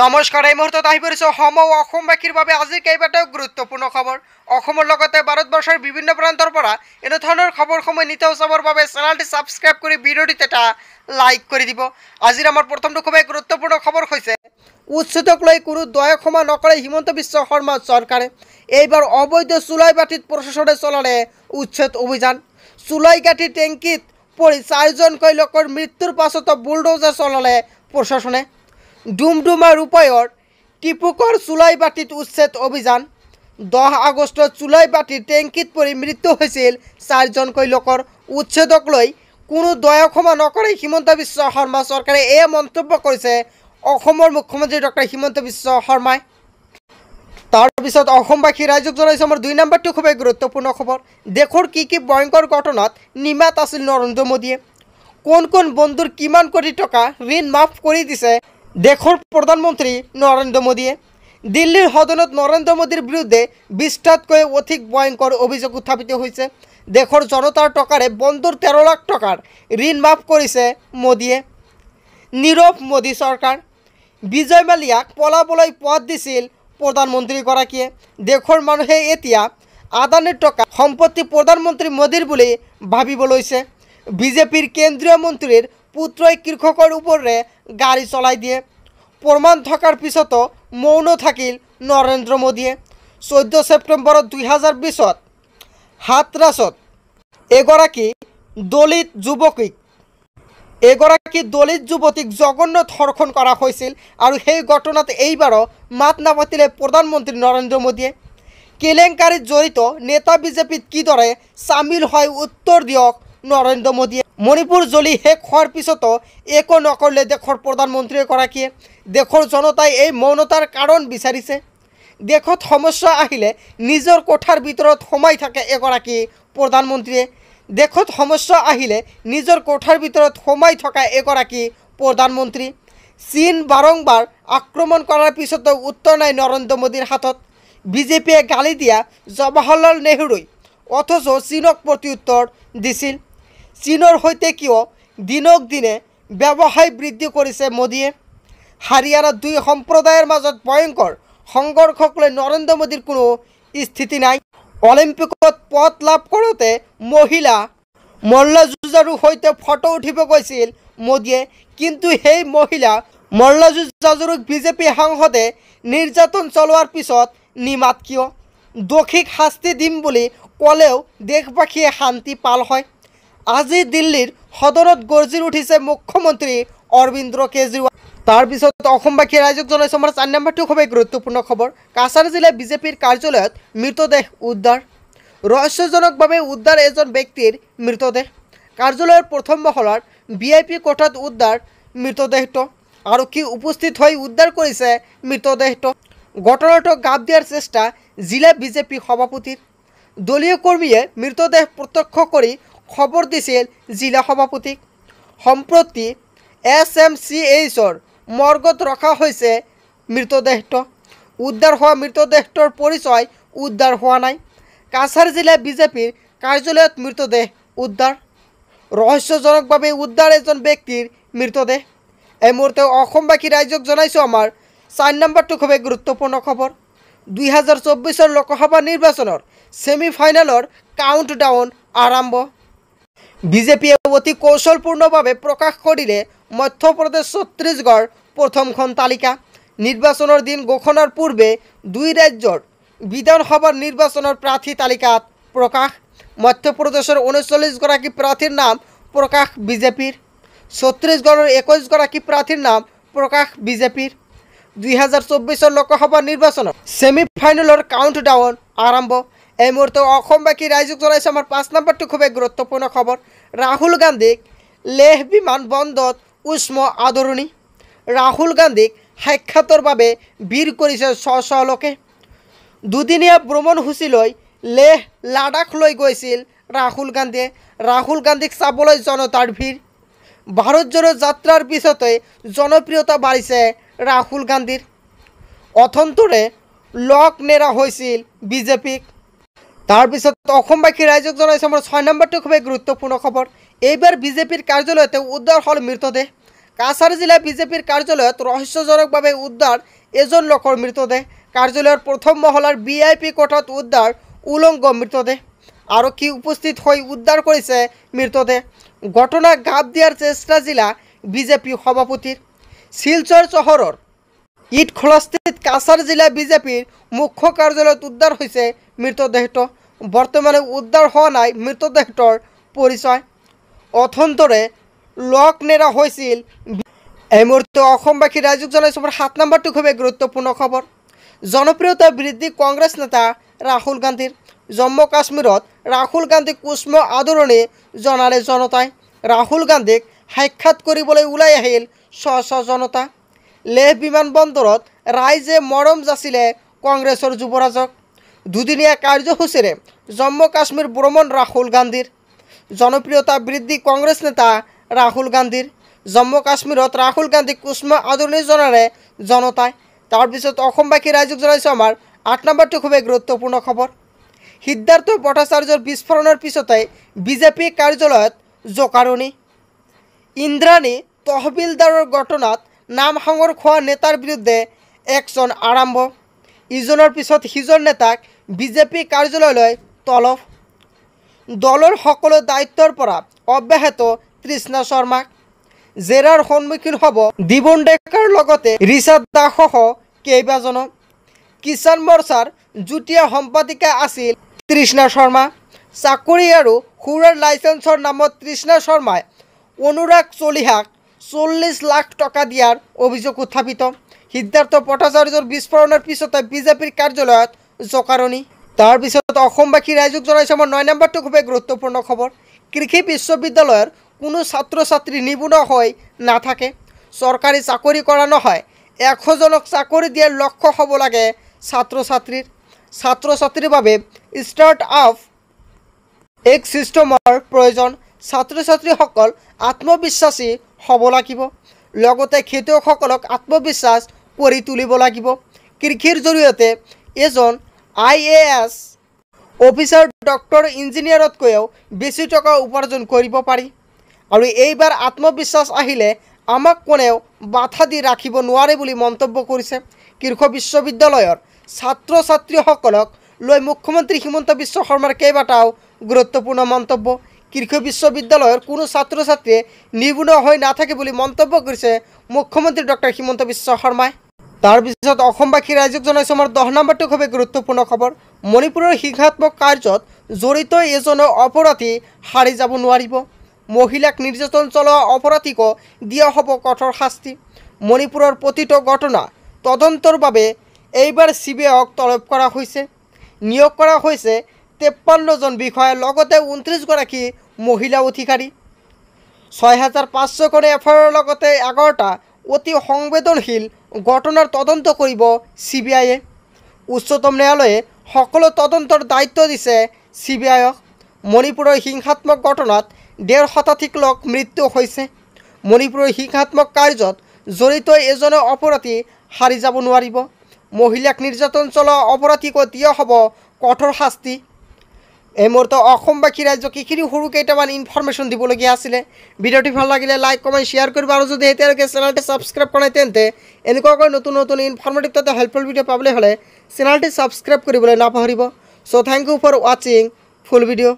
নমস্কাৰ এই মুহূৰ্তত আহি পৰিছোঁ অসম আৰু অসমবাসীৰ বাবে আজিৰ কেইবাটাও গুৰুত্বপূৰ্ণ খবৰ অসমৰ লগতে ভাৰতবৰ্ষৰ বিভিন্ন প্ৰান্তৰ পৰা এনেধৰণৰ খবৰসমূহ নিতৌ চাবৰ বাবে চেনেলটি ছাবস্ক্ৰাইব কৰি ভিডিঅ'টিত এটা লাইক কৰি দিব আজিৰ আমাৰ প্ৰথমটো খুবেই গুৰুত্বপূৰ্ণ খবৰ হৈছে উচ্ছেদক লৈ কোনো দয়া ক্ষমা নকৰে হিমন্ত বিশ্ব শৰ্মা চৰকাৰে এইবাৰ অবৈধ চুলাইবাটীত প্ৰশাসনে চলালে উচ্ছেদ অভিযান চুলাইগাঁঠি টেংকিত পৰি চাৰিজনকৈ লোকৰ মৃত্যুৰ পাছতো বুলডোজাৰ চলালে প্ৰশাসনে ডুমডুমা ৰূপায়ৰ টিপুকৰ চুলাই বাতিত উচ্ছেদ অভিযান দহ আগষ্টত চুলাই বাতিৰ টেংকিত পৰি মৃত্যু হৈছিল চাৰিজনকৈ লোকৰ উচ্ছেদক লৈ কোনো দয়া ক্ষমা নকৰে হিমন্ত বিশ্ব শৰ্মা চৰকাৰে এয়া মন্তব্য কৰিছে অসমৰ মুখ্যমন্ত্ৰী ডক্টৰ হিমন্ত বিশ্ব শৰ্মাই তাৰপিছত অসমবাসী ৰাইজক জনাইছোঁ মোৰ দুই নম্বৰটো খুবেই গুৰুত্বপূৰ্ণ খবৰ দেশৰ কি কি ভয়ংকৰ ঘটনাত নিমাত আছিল নৰেন্দ্ৰ মোদীয়ে কোন কোন বন্ধুৰ কিমান কোটি টকা ঋণ মাফ কৰি দিছে দেশৰ প্ৰধানমন্ত্ৰী নৰেন্দ্ৰ মোদীয়ে দিল্লীৰ সদনত নৰেন্দ্ৰ মোদীৰ বিৰুদ্ধে বিশটাতকৈ অধিক ভয়ংকৰ অভিযোগ উত্থাপিত হৈছে দেশৰ জনতাৰ টকাৰে বন্ধুৰ তেৰ লাখ টকাৰ ঋণ মাফ কৰিছে মোদীয়ে নীৰৱ মোদী চৰকাৰ বিজয় মালিয়াক পলাবলৈ পথ দিছিল প্ৰধানমন্ত্ৰীগৰাকীয়ে দেশৰ মানুহে এতিয়া আদানীৰ টকা সম্পত্তি প্ৰধানমন্ত্ৰী মোদীৰ বুলি ভাবিব লৈছে বিজেপিৰ কেন্দ্ৰীয় মন্ত্ৰীৰ পুত্ৰই কৃষকৰ ওপৰেৰে গাড়ি চলাই দিয়ে প্রমাণ থকাৰ পিছতো মৌন থাকিল নৰেন্দ্ৰ মোদীয়ে চৈধ্য ছেপ্টেম্বৰত দুহেজাৰ বিছত হাতৰাছত এগৰাকী দলিত যুৱতীক এগৰাকী দলিত যুৱতীক জঘন্য ধৰ্ষণ কৰা হৈছিল আৰু সেই ঘটনাত এইবাৰো মাত নাপাতিলে প্ৰধানমন্ত্ৰী নৰেন্দ্ৰ মোদীয়ে কেলেংকাৰীত জড়িত নেতা বিজেপিত কিদৰে চামিল হয় উত্তৰ দিয়ক নৰেন্দ্ৰ মোদীয়ে মণিপুৰ জ্বলি শেষ হোৱাৰ পিছতো একো নকৰিলে দেশৰ প্ৰধানমন্ত্ৰীগৰাকীয়ে দেশৰ জনতাই এই মৌনতাৰ কাৰণ বিচাৰিছে দেশত সমস্যা আহিলে নিজৰ কোঠাৰ ভিতৰত সোমাই থাকে এগৰাকী প্ৰধানমন্ত্ৰীয়ে দেশত সমস্যা আহিলে নিজৰ কোঠাৰ ভিতৰত সোমাই থকা এগৰাকী প্ৰধানমন্ত্ৰী চীন বাৰম্বাৰ আক্ৰমণ কৰাৰ পিছতো উত্তৰ নাই নৰেন্দ্ৰ মোদীৰ হাতত বিজেপিয়ে গালি দিয়া জৱাহৰলাল নেহৰুই অথচ চীনক প্ৰত্যুত্তৰ দিছিল চীনৰ সৈতে কিয় দিনক দিনে ব্যৱসায় বৃদ্ধি কৰিছে মোদীয়ে হাৰিয়ানাত দুই সম্প্ৰদায়ৰ মাজত ভয়ংকৰ সংঘৰ্ষক লৈ নৰেন্দ্ৰ মোদীৰ কোনো স্থিতি নাই অলিম্পিকত পথ লাভ কৰোঁতে মহিলা মল্লাযুঁজাৰুৰ সৈতে ফটো উঠিব গৈছিল মোদীয়ে কিন্তু সেই মহিলা মল্লাযুঁজাযুৰুক বিজেপি সাংসদে নিৰ্যাতন চলোৱাৰ পিছত নিমাত কিয় দোষীক শাস্তি দিম বুলি ক'লেও দেশবাসীয়ে শান্তি পাল হয় আজি দিল্লীৰ সদনত গর্জি উঠিছে মুখ্যমন্ত্রী অরবিন্দ কেজরিওয়াল তারপর অসমবাসী রাইজক জানাইছো আমার চার নম্বরটি খুবই গুরুত্বপূর্ণ খবর কাছাড় জেলায় বিজেপির কার্যালয়ত মৃতদেহ উদ্ধার রহস্যজনকভাবে উদ্ধার এজন ব্যক্তির মৃতদেহ কার্যালয়ের প্রথম মহলার বিআইপি কোঠাত উদ্ধাৰ মৃতদেহটো আৰক্ষী উপস্থিত হৈ উদ্ধাৰ কৰিছে মৃতদেহটো ঘটনাটো গাপ দিয়াৰ চেষ্টা জিলা বিজেপিৰ সভাপতিৰ দলীয় কৰ্মীয়ে মৃতদেহ প্ৰত্যক্ষ কৰি খবৰ দিছিল জিলা সভাপতিক সম্প্ৰতি এছ এম চি এইচৰ মৰ্গত ৰখা হৈছে মৃতদেহটো উদ্ধাৰ হোৱা মৃতদেহটোৰ পৰিচয় উদ্ধাৰ হোৱা নাই কাছাৰ জিলা বিজেপিৰ কাৰ্যালয়ত মৃতদেহ উদ্ধাৰ ৰহস্যজনকভাৱে উদ্ধাৰ এজন ব্যক্তিৰ মৃতদেহ এই মুহূৰ্তে অসমবাসী ৰাইজক জনাইছোঁ আমাৰ চাৰি নম্বৰটো খুবেই গুৰুত্বপূৰ্ণ খবৰ দুহেজাৰ চৌব্বিছৰ লোকসভা নিৰ্বাচনৰ ছেমি ফাইনেলৰ কাউণ্ট ডাউন আৰম্ভ বিজেপিয়ে অতি কৌশলপূৰ্ণভাৱে প্ৰকাশ কৰিলে মধ্যপ্ৰদেশ ছত্তীশগড় প্ৰথমখন তালিকা নিৰ্বাচনৰ দিন ঘোষণাৰ পূৰ্বে দুই ৰাজ্যৰ বিধানসভাৰ নিৰ্বাচনৰ প্ৰাৰ্থী তালিকাত প্ৰকাশ মধ্যপ্ৰদেশৰ ঊনচল্লিছগৰাকী প্ৰাৰ্থীৰ নাম প্ৰকাশ বিজেপিৰ ছত্তীশগড়ৰ একৈছগৰাকী প্ৰাৰ্থীৰ নাম প্ৰকাশ বিজেপিৰ দুহেজাৰ চৌবিছৰ লোকসভা নিৰ্বাচনত ছেমি ফাইনেলৰ কাউণ্ট ডাউন আৰম্ভ এই মুহূর্তে অসমবাসী বাকী ৰাইজক জনাইছোঁ আমাৰ পাঁচ নম্বৰটো খুবেই গুৰুত্বপূৰ্ণ খবৰ ৰাহুল গান্ধীক লেহ বিমানবন্দৰত উষ্ম আদৰণি ৰাহুল গান্ধীক সাক্ষাতৰ বাবে বীৰ কৰিছে ছ ছ লোকে দুদিনীয়া ভ্ৰমণসূচীলৈ লেহ লাডাখলৈ গৈছিল ৰাহুল গান্ধীয়ে ৰাহুল গান্ধীক চাবলৈ জনতাৰ ভিৰ ভাৰত জোৰো যাত্ৰাৰ পিছতে জনপ্ৰিয়তা বাঢ়িছে ৰাহুল গান্ধীৰ অথন্তৰে লগ নেৰা হৈছিল বিজেপিক তাৰপিছত অসমবাসী ৰাইজক জনাইছে মোৰ ছয় নম্বৰটো খুবেই গুৰুত্বপূৰ্ণ খবৰ এইবাৰ বিজেপিৰ কাৰ্যালয়তে উদ্ধাৰ হ'ল মৃতদেহ কাছাৰ জিলা বিজেপিৰ কাৰ্যালয়ত ৰহস্যজনকভাৱে উদ্ধাৰ এজন লোকৰ মৃতদেহ কাৰ্যালয়ৰ প্ৰথম মহলাৰ বি আই পি কোঠাত উদ্ধাৰ উলংগ মৃতদেহ আৰক্ষী উপস্থিত হৈ উদ্ধাৰ কৰিছে মৃতদেহ ঘটনা গাপ দিয়াৰ চেষ্টা জিলা বিজেপি সভাপতিৰ শিলচৰ চহৰৰ ইট খলস্থিত কাছাৰ জিলা বিজেপিৰ মুখ্য কাৰ্যালয়ত উদ্ধাৰ হৈছে মৃতদেহটো বৰ্তমানে উদ্ধাৰ হোৱা নাই মৃতদেহটোৰ পৰিচয় অথন্তৰে লক নেৰা হৈছিল এই মুহূৰ্তে অসমবাসী ৰাইজক জনাইছোঁ সাত নম্বৰটো খুবেই গুৰুত্বপূৰ্ণ খবৰ জনপ্ৰিয়তা বৃদ্ধি কংগ্ৰেছ নেতা ৰাহুল গান্ধীৰ জম্মু কাশ্মীৰত ৰাহুল গান্ধীক উষ্ম আদৰণি জনালে জনতাই ৰাহুল গান্ধীক সাক্ষাৎ কৰিবলৈ ওলাই আহিল স্ব স্ব জনতা লেহ বিমান বিমানবন্দৰত ৰাইজে মৰম যাচিলে কংগ্ৰেছৰ যুৱৰাজক দুদিনীয়া কাৰ্যসূচীৰে জম্মু কাশ্মীৰ ভ্ৰমণ ৰাহুল গান্ধীৰ জনপ্ৰিয়তা বৃদ্ধি কংগ্ৰেছ নেতা ৰাহুল গান্ধীৰ জম্মু কাশ্মীৰত ৰাহুল গান্ধীক কুষ্ম আদৰণি জনাৰে জনতাই তাৰপিছত অসমবাসী ৰাইজক জনাইছোঁ আমাৰ আঠ নম্বৰটো খুবেই গুৰুত্বপূৰ্ণ খবৰ সিদ্ধাৰ্থ ভট্টাচাৰ্যৰ বিস্ফোৰণৰ পিছতে বিজেপি কাৰ্যালয়ত জোকাৰণি ইন্দ্ৰাণী তহবিলদাৰৰ ঘটনাত নাম সাঙৰ খোৱা নেতাৰ বিৰুদ্ধে একশ্যন আৰম্ভ ইজনৰ পিছত সিজন নেতাক বিজেপি কাৰ্যালয়লৈ তলব দলৰ সকলো দায়িত্বৰ পৰা অব্যাহত তৃষ্ণা শৰ্মাক জেৰাৰ সন্মুখীন হ'ব দিবন ডেকাৰ লগতে ঋষাদ দাসসহ কেইবাজনো কিষাণ মৰ্চাৰ যুটীয়া সম্পাদিকা আছিল তৃষ্ণা শৰ্মা চাকৰি আৰু সুৰাৰ লাইচেঞ্চৰ নামত তৃষ্ণা শৰ্মাই অনুৰাগ চলিহাক চল্লিছ লাখ টকা দিয়াৰ অভিযোগ উত্থাপিত সিদ্ধাৰ্থ ভট্টাচাৰ্যৰ বিস্ফোৰণৰ পিছতে বিজেপিৰ কাৰ্যালয়ত জকাৰণি তাৰপিছত অসমবাসী ৰাইজক জনাইছে মই নয় নম্বৰটো খুবেই গুৰুত্বপূৰ্ণ খবৰ কৃষি বিশ্ববিদ্যালয়ৰ কোনো ছাত্ৰ ছাত্ৰী নিবনুৱ হৈ নাথাকে চৰকাৰী চাকৰি কৰা নহয় এশজনক চাকৰি দিয়াৰ লক্ষ্য হ'ব লাগে ছাত্ৰ ছাত্ৰীৰ ছাত্ৰ ছাত্ৰীৰ বাবে ষ্টাৰ্ট আপ এক ছিষ্টেমৰ প্ৰয়োজন ছাত্ৰ ছাত্ৰীসকল আত্মবিশ্বাসী হ'ব লাগিব লগতে খেতিয়কসকলক আত্মবিশ্বাস কৰি তুলিব লাগিব কৃষিৰ জৰিয়তে এজন I A S officer doctor ইঞ্জিনিয়াৰতকৈও বেছি টকা উপাৰ্জন কৰিব পাৰি আৰু এইবাৰ আত্মবিশ্বাস আহিলে আমাক কোনেও বাধা দি ৰাখিব নোৱাৰে বুলি মন্তব্য কৰিছে কৃষ বিশ্ববিদ্যালয়ৰ ছাত্ৰ ছাত্ৰীসকলক লৈ মুখ্যমন্ত্ৰী হিমন্ত বিশ্ব শৰ্মাৰ কেইবাটাও গুৰুত্বপূৰ্ণ মন্তব্য কৃষি বিশ্ববিদ্যালয়ৰ কোনো ছাত্ৰ ছাত্ৰীয়ে নিবন হৈ নাথাকে বুলি মন্তব্য কৰিছে মুখ্যমন্ত্ৰী ডক্টৰ হিমন্ত বিশ্ব শৰ্মাই শৰ্মায় অসমবাসী ৰাইজক জানাই আমাৰ দহ নম্বৰটো খুবেই গুৰুত্বপূৰ্ণ খবৰ মণিপুৰৰ হিংসাত্মক কাৰ্যত জড়িত এজনৰ অপৰাধী হাৰি যাব নোৱাৰিব মহিলাক নিৰ্যাতন চলোৱা অপৰাধীকও দিয়া হব কঠোৰ শাস্তি মণিপুৰৰ প্ৰতিটো ঘটনা তদন্তৰ বাবে এইবাৰ চি বি আইক তলব কৰা হৈছে নিয়োগ কৰা হৈছে তেপ্পান্নজন বিষয়াৰ লগতে ঊনত্ৰিছগৰাকী মহিলা অধিকাৰী ছয় হাজাৰ পাঁচশকৈ এফ আই আৰৰ লগতে এঘাৰটা অতি সংবেদনশীল ঘটনাৰ তদন্ত কৰিব চি বি আইয়ে উচ্চতম ন্যায়ালয়ে সকলো তদন্তৰ দায়িত্ব দিছে চি বি আইক মণিপুৰৰ হিংসাত্মক ঘটনাত ডেৰ শতাধিক লোক মৃত্যু হৈছে মণিপুৰৰ হিংসাত্মক কাৰ্যত জড়িত এজনে অপৰাধী সাৰি যাব নোৱাৰিব মহিলাক নিৰ্যাতন চলোৱা অপৰাধীকো দিয়া হ'ব কঠোৰ শাস্তি এই মুহূর্তে অসমবাসী রাইজ কিখিনি সরু কেটামান ইনফরমেশন দিবলগিয়া আসে ভিডিওটি ভাল লাগিলে লাইক কমেন্ট শেয়ার করব আর যদি এতালে চ্যানেলটি সাবস্ক্রাইব করা নাই তে এনেকাকে নতুন নতুন ইনফরমেটিভ তথা হেল্পফুল ভিডিও পাবলে হলে চ্যানেলটি সাবস্ক্রাইব করবলে নাপাহরিব so thank you for watching full video